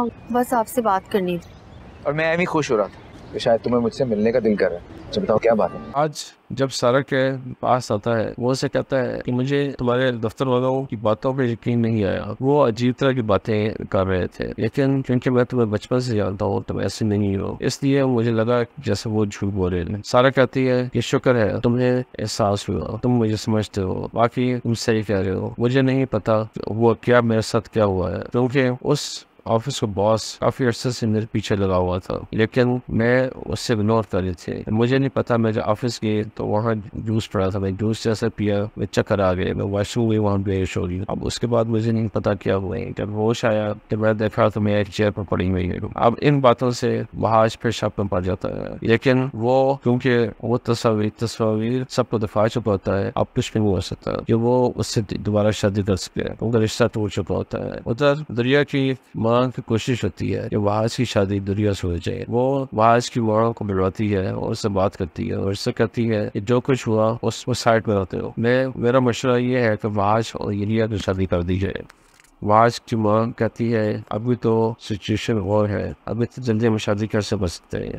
हाँ बस आपसे बात करनी थी और मैं भी खुश हो रहा था कि शायद तुम्हें मुझसे मिलने का दिल कर रहा है तो बताओ क्या बात है आज जब सारा के पास आता है वो उसे कहता है कि मुझे तुम्हारे दफ्तर वालों की बातों पे यकीन नहीं आया वो अजीब तरह की बातें कर रहे थे लेकिन क्योंकि मैं तुम्हें बचपन से जानता हूँ तुम ऐसे नहीं हो इसलिए मुझे लगा जैसे वो झूठ बोल रहे हैं सारा कहती है कि शुक्र है तुम्हें एहसास हुआ तुम मुझे समझते हो बाकी तुम सही कह रहे हो मुझे नहीं पता वो क्या मेरे साथ क्या हुआ है क्योंकि उस ऑफिस का बॉस काफी अर्से से मेरे पीछे लगा हुआ था लेकिन मैं उससे इग्नोर कर रहे थे मुझे नहीं पता मैं जब ऑफिस गए तो वहाँ जूस पड़ा था मैं जूस जैसे पिया मैं चक्कर आ गए मैं वॉशरूम हुई वहाँ बेहोश हो गई अब उसके बाद मुझे नहीं पता क्या हुआ है जब होश आया जब तो मैं देखा तो मैं चेयर पर पड़ी हुई है अब इन बातों से बहाज फिर शब में पड़ जाता है लेकिन वो क्योंकि वो तस्वीर तस्वीर सबको दफा चुका होता है अब कुछ नहीं हो सकता कि वो उससे दोबारा शादी कर सके उनका रिश्ता टूट चुका होता है उधर दरिया की मुसलमान की कोशिश होती है कि वाज की शादी दुनिया से हो जाए वो वाज की मौड़ों को मिलवाती है और उससे बात करती है और उससे कहती है कि जो कुछ हुआ उस, वो साइड में रहते हो मैं मेरा मशुरा ये है कि वाज और यूनिया की शादी कर दी जाए वाज की माँ कहती है अभी तो सिचुएशन और है अभी तो जल्दी हम शादी कैसे बच सकते हैं